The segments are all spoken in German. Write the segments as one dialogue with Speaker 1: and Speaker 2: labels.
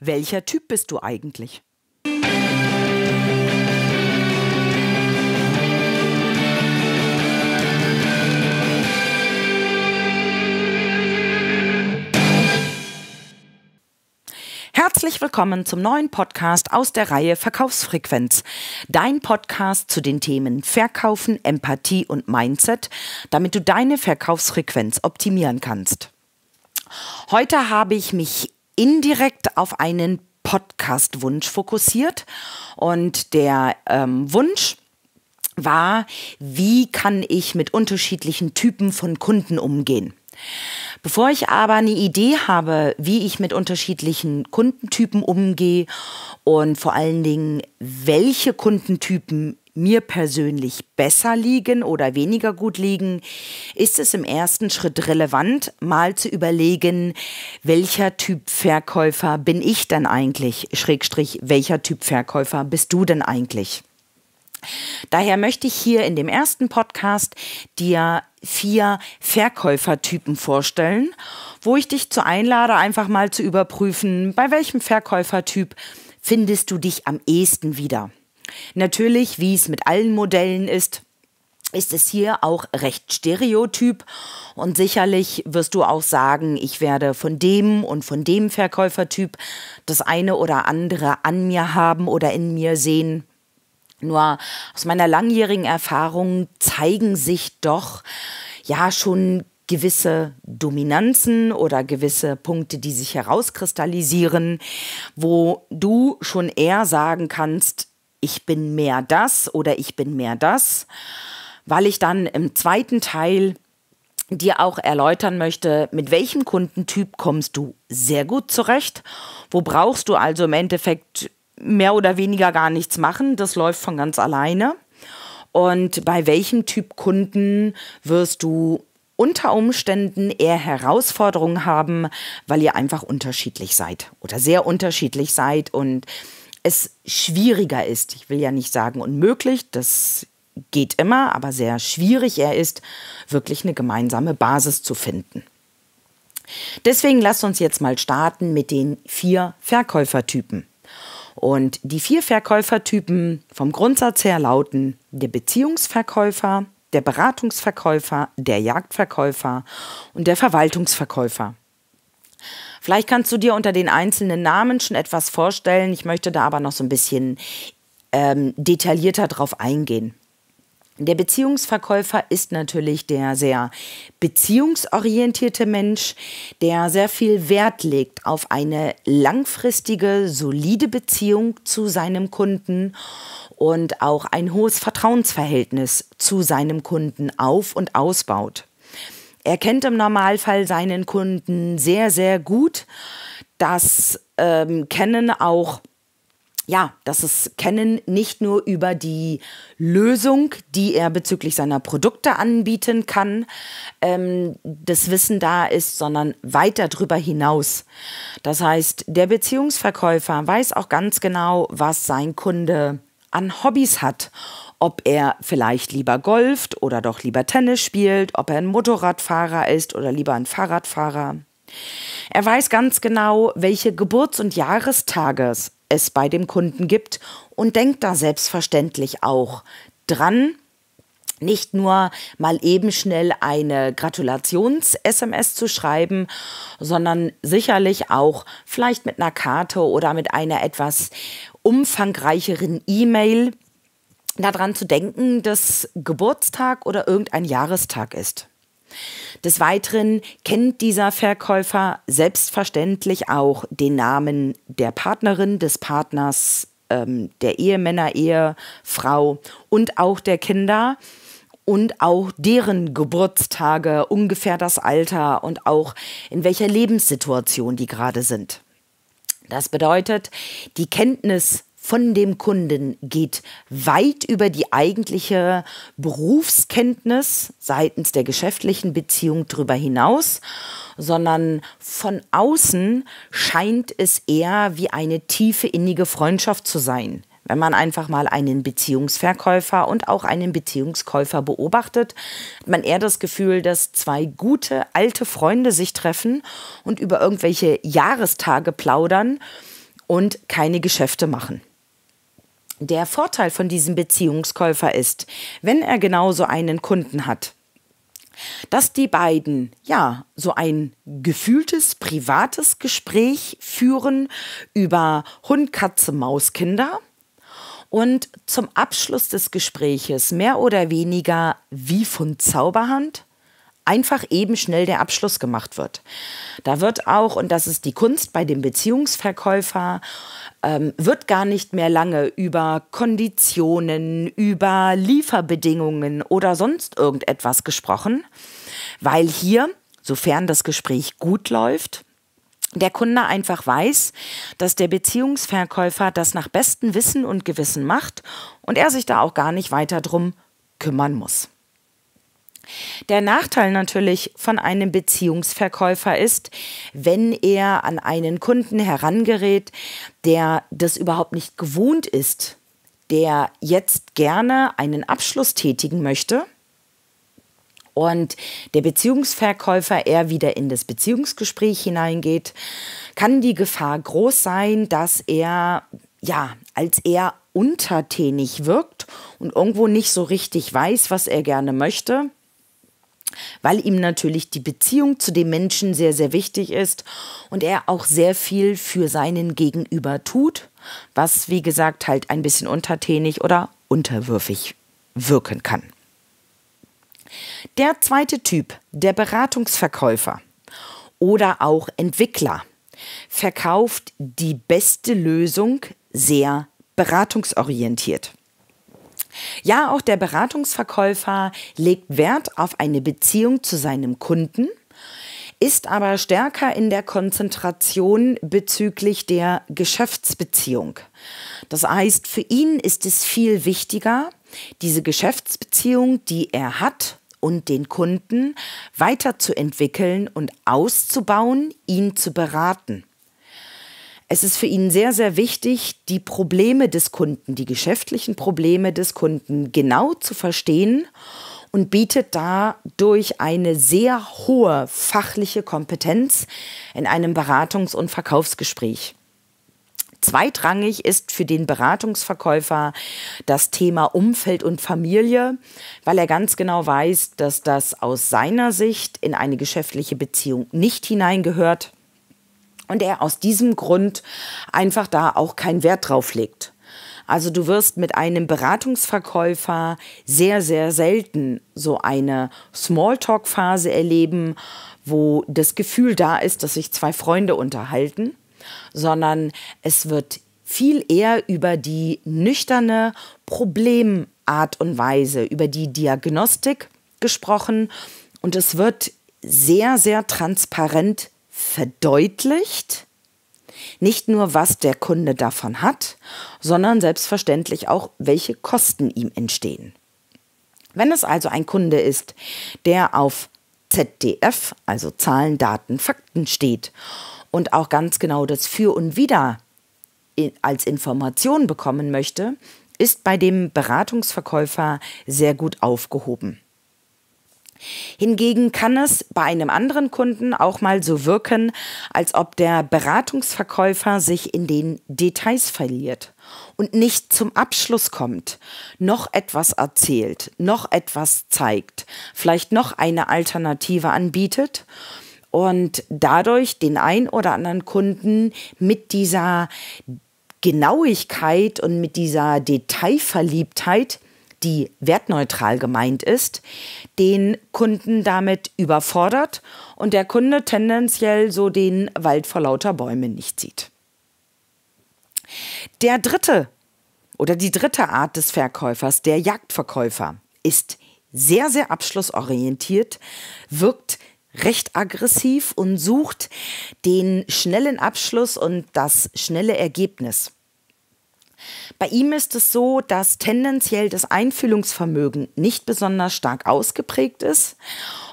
Speaker 1: welcher Typ bist du eigentlich? Herzlich willkommen zum neuen Podcast aus der Reihe Verkaufsfrequenz. Dein Podcast zu den Themen Verkaufen, Empathie und Mindset, damit du deine Verkaufsfrequenz optimieren kannst. Heute habe ich mich indirekt auf einen Podcast-Wunsch fokussiert. Und der ähm, Wunsch war, wie kann ich mit unterschiedlichen Typen von Kunden umgehen? Bevor ich aber eine Idee habe, wie ich mit unterschiedlichen Kundentypen umgehe und vor allen Dingen, welche Kundentypen mir persönlich besser liegen oder weniger gut liegen, ist es im ersten Schritt relevant, mal zu überlegen, welcher Typ Verkäufer bin ich denn eigentlich? Schrägstrich, welcher Typ Verkäufer bist du denn eigentlich? Daher möchte ich hier in dem ersten Podcast dir vier Verkäufertypen vorstellen, wo ich dich zu einlade, einfach mal zu überprüfen, bei welchem Verkäufertyp findest du dich am ehesten wieder. Natürlich, wie es mit allen Modellen ist, ist es hier auch recht stereotyp und sicherlich wirst du auch sagen, ich werde von dem und von dem Verkäufertyp das eine oder andere an mir haben oder in mir sehen. Nur aus meiner langjährigen Erfahrung zeigen sich doch ja schon gewisse Dominanzen oder gewisse Punkte, die sich herauskristallisieren, wo du schon eher sagen kannst, ich bin mehr das oder ich bin mehr das, weil ich dann im zweiten Teil dir auch erläutern möchte, mit welchem Kundentyp kommst du sehr gut zurecht, wo brauchst du also im Endeffekt mehr oder weniger gar nichts machen, das läuft von ganz alleine und bei welchem Typ Kunden wirst du unter Umständen eher Herausforderungen haben, weil ihr einfach unterschiedlich seid oder sehr unterschiedlich seid und es schwieriger ist. Ich will ja nicht sagen unmöglich, das geht immer, aber sehr schwierig er ist, wirklich eine gemeinsame Basis zu finden. Deswegen lasst uns jetzt mal starten mit den vier Verkäufertypen. Und die vier Verkäufertypen vom Grundsatz her lauten der Beziehungsverkäufer, der Beratungsverkäufer, der Jagdverkäufer und der Verwaltungsverkäufer. Vielleicht kannst du dir unter den einzelnen Namen schon etwas vorstellen. Ich möchte da aber noch so ein bisschen ähm, detaillierter drauf eingehen. Der Beziehungsverkäufer ist natürlich der sehr beziehungsorientierte Mensch, der sehr viel Wert legt auf eine langfristige, solide Beziehung zu seinem Kunden und auch ein hohes Vertrauensverhältnis zu seinem Kunden auf und ausbaut. Er kennt im Normalfall seinen Kunden sehr, sehr gut. Das ähm, kennen auch ja, das ist Kennen nicht nur über die Lösung, die er bezüglich seiner Produkte anbieten kann, ähm, das Wissen da ist, sondern weiter drüber hinaus. Das heißt, der Beziehungsverkäufer weiß auch ganz genau, was sein Kunde an Hobbys hat. Ob er vielleicht lieber golft oder doch lieber Tennis spielt, ob er ein Motorradfahrer ist oder lieber ein Fahrradfahrer. Er weiß ganz genau, welche Geburts- und Jahrestage es bei dem Kunden gibt und denkt da selbstverständlich auch dran, nicht nur mal eben schnell eine Gratulations-SMS zu schreiben, sondern sicherlich auch vielleicht mit einer Karte oder mit einer etwas umfangreicheren E-Mail daran zu denken, dass Geburtstag oder irgendein Jahrestag ist. Des Weiteren kennt dieser Verkäufer selbstverständlich auch den Namen der Partnerin, des Partners, ähm, der Ehemänner, Ehefrau und auch der Kinder und auch deren Geburtstage, ungefähr das Alter und auch in welcher Lebenssituation die gerade sind. Das bedeutet, die Kenntnis von dem Kunden geht weit über die eigentliche Berufskenntnis seitens der geschäftlichen Beziehung darüber hinaus, sondern von außen scheint es eher wie eine tiefe innige Freundschaft zu sein, wenn man einfach mal einen Beziehungsverkäufer und auch einen Beziehungskäufer beobachtet, hat man eher das Gefühl, dass zwei gute alte Freunde sich treffen und über irgendwelche Jahrestage plaudern und keine Geschäfte machen. Der Vorteil von diesem Beziehungskäufer ist, wenn er genauso einen Kunden hat, dass die beiden ja so ein gefühltes privates Gespräch führen über Hund, Katze, Maus, Kinder und zum Abschluss des Gespräches, mehr oder weniger wie von Zauberhand, einfach eben schnell der Abschluss gemacht wird. Da wird auch, und das ist die Kunst bei dem Beziehungsverkäufer, ähm, wird gar nicht mehr lange über Konditionen, über Lieferbedingungen oder sonst irgendetwas gesprochen, weil hier, sofern das Gespräch gut läuft, der Kunde einfach weiß, dass der Beziehungsverkäufer das nach bestem Wissen und Gewissen macht und er sich da auch gar nicht weiter drum kümmern muss. Der Nachteil natürlich von einem Beziehungsverkäufer ist, wenn er an einen Kunden herangerät, der das überhaupt nicht gewohnt ist, der jetzt gerne einen Abschluss tätigen möchte – und der Beziehungsverkäufer eher wieder in das Beziehungsgespräch hineingeht, kann die Gefahr groß sein, dass er ja als er untertänig wirkt und irgendwo nicht so richtig weiß, was er gerne möchte weil ihm natürlich die Beziehung zu dem Menschen sehr, sehr wichtig ist und er auch sehr viel für seinen Gegenüber tut, was, wie gesagt, halt ein bisschen untertänig oder unterwürfig wirken kann. Der zweite Typ, der Beratungsverkäufer oder auch Entwickler, verkauft die beste Lösung sehr beratungsorientiert. Ja, auch der Beratungsverkäufer legt Wert auf eine Beziehung zu seinem Kunden, ist aber stärker in der Konzentration bezüglich der Geschäftsbeziehung. Das heißt, für ihn ist es viel wichtiger, diese Geschäftsbeziehung, die er hat und den Kunden weiterzuentwickeln und auszubauen, ihn zu beraten. Es ist für ihn sehr, sehr wichtig, die Probleme des Kunden, die geschäftlichen Probleme des Kunden genau zu verstehen und bietet dadurch eine sehr hohe fachliche Kompetenz in einem Beratungs- und Verkaufsgespräch. Zweitrangig ist für den Beratungsverkäufer das Thema Umfeld und Familie, weil er ganz genau weiß, dass das aus seiner Sicht in eine geschäftliche Beziehung nicht hineingehört und er aus diesem Grund einfach da auch keinen Wert drauf legt. Also du wirst mit einem Beratungsverkäufer sehr, sehr selten so eine Smalltalk-Phase erleben, wo das Gefühl da ist, dass sich zwei Freunde unterhalten sondern es wird viel eher über die nüchterne Problemart und Weise, über die Diagnostik gesprochen und es wird sehr, sehr transparent verdeutlicht. Nicht nur, was der Kunde davon hat, sondern selbstverständlich auch, welche Kosten ihm entstehen. Wenn es also ein Kunde ist, der auf ZDF, also Zahlen, Daten, Fakten steht und auch ganz genau das Für und Wider als Information bekommen möchte, ist bei dem Beratungsverkäufer sehr gut aufgehoben. Hingegen kann es bei einem anderen Kunden auch mal so wirken, als ob der Beratungsverkäufer sich in den Details verliert und nicht zum Abschluss kommt, noch etwas erzählt, noch etwas zeigt, vielleicht noch eine Alternative anbietet und dadurch den ein oder anderen Kunden mit dieser Genauigkeit und mit dieser Detailverliebtheit, die wertneutral gemeint ist, den Kunden damit überfordert und der Kunde tendenziell so den Wald vor lauter Bäumen nicht sieht. Der dritte oder die dritte Art des Verkäufers, der Jagdverkäufer, ist sehr, sehr abschlussorientiert, wirkt recht aggressiv und sucht den schnellen Abschluss und das schnelle Ergebnis. Bei ihm ist es so, dass tendenziell das Einfühlungsvermögen nicht besonders stark ausgeprägt ist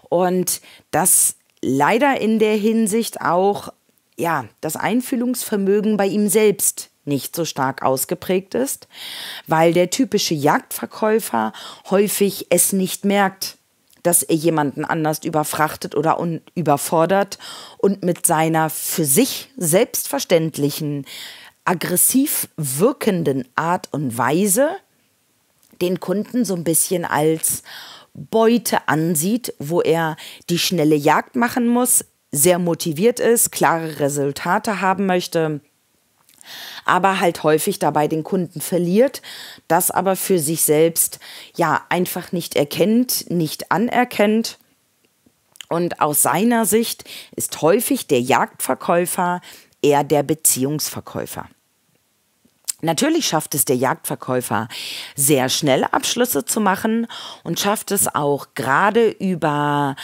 Speaker 1: und dass leider in der Hinsicht auch ja, das Einfühlungsvermögen bei ihm selbst nicht so stark ausgeprägt ist, weil der typische Jagdverkäufer häufig es nicht merkt, dass er jemanden anders überfrachtet oder überfordert und mit seiner für sich selbstverständlichen, aggressiv wirkenden Art und Weise den Kunden so ein bisschen als Beute ansieht, wo er die schnelle Jagd machen muss, sehr motiviert ist, klare Resultate haben möchte aber halt häufig dabei den Kunden verliert, das aber für sich selbst ja einfach nicht erkennt, nicht anerkennt. Und aus seiner Sicht ist häufig der Jagdverkäufer eher der Beziehungsverkäufer. Natürlich schafft es der Jagdverkäufer, sehr schnell Abschlüsse zu machen und schafft es auch gerade über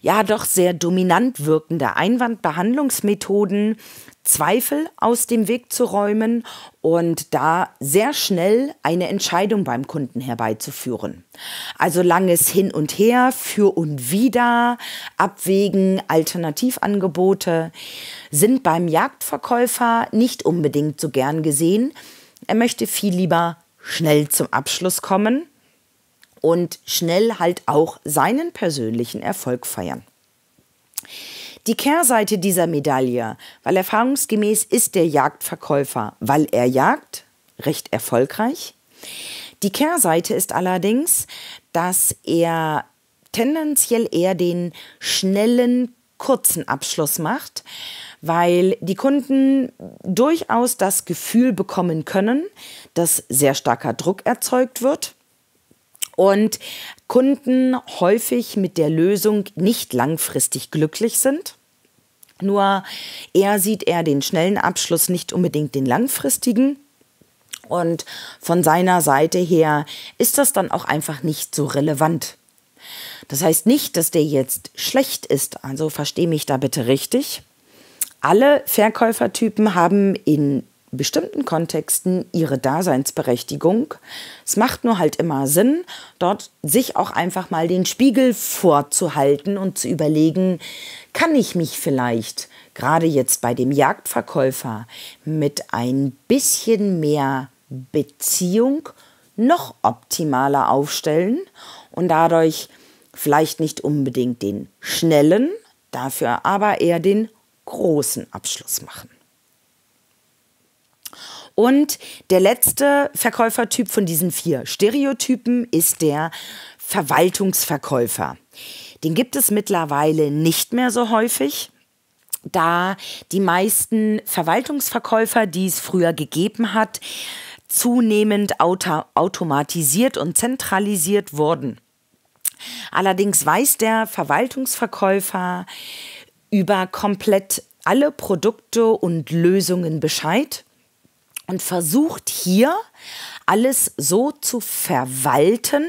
Speaker 1: ja doch sehr dominant wirkende Einwandbehandlungsmethoden Zweifel aus dem Weg zu räumen und da sehr schnell eine Entscheidung beim Kunden herbeizuführen. Also langes Hin und Her, für und Wider, abwägen, Alternativangebote sind beim Jagdverkäufer nicht unbedingt so gern gesehen. Er möchte viel lieber schnell zum Abschluss kommen und schnell halt auch seinen persönlichen Erfolg feiern die Kehrseite dieser Medaille, weil erfahrungsgemäß ist der Jagdverkäufer, weil er jagt, recht erfolgreich. Die Kehrseite ist allerdings, dass er tendenziell eher den schnellen, kurzen Abschluss macht, weil die Kunden durchaus das Gefühl bekommen können, dass sehr starker Druck erzeugt wird und Kunden häufig mit der Lösung nicht langfristig glücklich sind. Nur er sieht eher den schnellen Abschluss, nicht unbedingt den langfristigen. Und von seiner Seite her ist das dann auch einfach nicht so relevant. Das heißt nicht, dass der jetzt schlecht ist, also verstehe mich da bitte richtig. Alle Verkäufertypen haben in bestimmten Kontexten ihre Daseinsberechtigung. Es macht nur halt immer Sinn, dort sich auch einfach mal den Spiegel vorzuhalten und zu überlegen, kann ich mich vielleicht gerade jetzt bei dem Jagdverkäufer mit ein bisschen mehr Beziehung noch optimaler aufstellen und dadurch vielleicht nicht unbedingt den schnellen, dafür aber eher den großen Abschluss machen. Und der letzte Verkäufertyp von diesen vier Stereotypen ist der Verwaltungsverkäufer. Den gibt es mittlerweile nicht mehr so häufig da die meisten Verwaltungsverkäufer, die es früher gegeben hat, zunehmend auto automatisiert und zentralisiert wurden. Allerdings weiß der Verwaltungsverkäufer über komplett alle Produkte und Lösungen Bescheid und versucht hier alles so zu verwalten,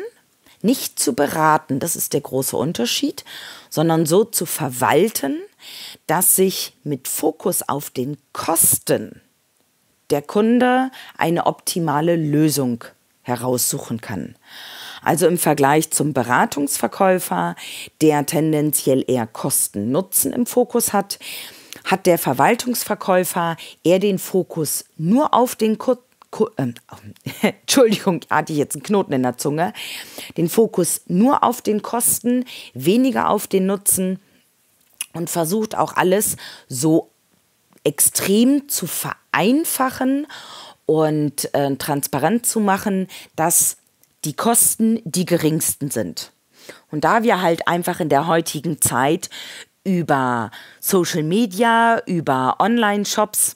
Speaker 1: nicht zu beraten, das ist der große Unterschied, sondern so zu verwalten, dass sich mit Fokus auf den Kosten der Kunde eine optimale Lösung heraussuchen kann. Also im Vergleich zum Beratungsverkäufer, der tendenziell eher Kosten-Nutzen im Fokus hat, hat der Verwaltungsverkäufer eher den Fokus nur auf den Kur Ku ähm, Entschuldigung, hatte ich jetzt einen Knoten in der Zunge, den Fokus nur auf den Kosten, weniger auf den Nutzen und versucht auch alles so extrem zu vereinfachen und äh, transparent zu machen, dass die Kosten die geringsten sind. Und da wir halt einfach in der heutigen Zeit über Social Media, über Online-Shops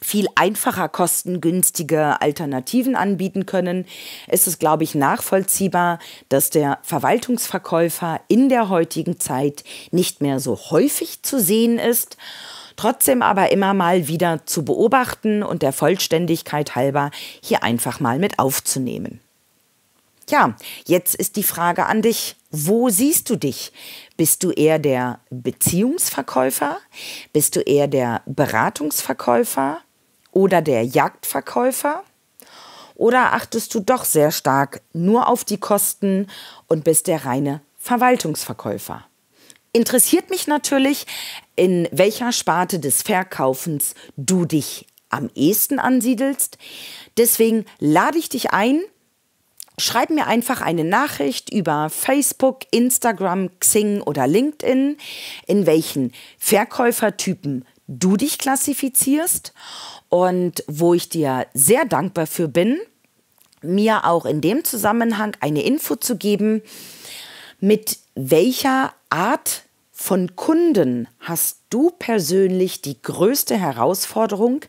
Speaker 1: viel einfacher kostengünstige Alternativen anbieten können, ist es, glaube ich, nachvollziehbar, dass der Verwaltungsverkäufer in der heutigen Zeit nicht mehr so häufig zu sehen ist, trotzdem aber immer mal wieder zu beobachten und der Vollständigkeit halber hier einfach mal mit aufzunehmen. Ja, jetzt ist die Frage an dich. Wo siehst du dich? Bist du eher der Beziehungsverkäufer? Bist du eher der Beratungsverkäufer oder der Jagdverkäufer? Oder achtest du doch sehr stark nur auf die Kosten und bist der reine Verwaltungsverkäufer? Interessiert mich natürlich, in welcher Sparte des Verkaufens du dich am ehesten ansiedelst. Deswegen lade ich dich ein, Schreib mir einfach eine Nachricht über Facebook, Instagram, Xing oder LinkedIn, in welchen Verkäufertypen du dich klassifizierst und wo ich dir sehr dankbar für bin, mir auch in dem Zusammenhang eine Info zu geben, mit welcher Art von Kunden hast du persönlich die größte Herausforderung,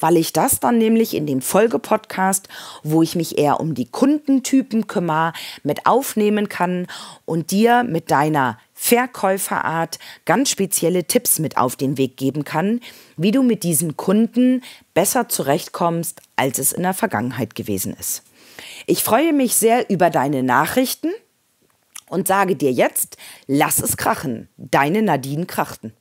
Speaker 1: weil ich das dann nämlich in dem Folgepodcast, wo ich mich eher um die Kundentypen kümmere, mit aufnehmen kann und dir mit deiner Verkäuferart ganz spezielle Tipps mit auf den Weg geben kann, wie du mit diesen Kunden besser zurechtkommst, als es in der Vergangenheit gewesen ist. Ich freue mich sehr über deine Nachrichten und sage dir jetzt, lass es krachen. Deine Nadine Krachten.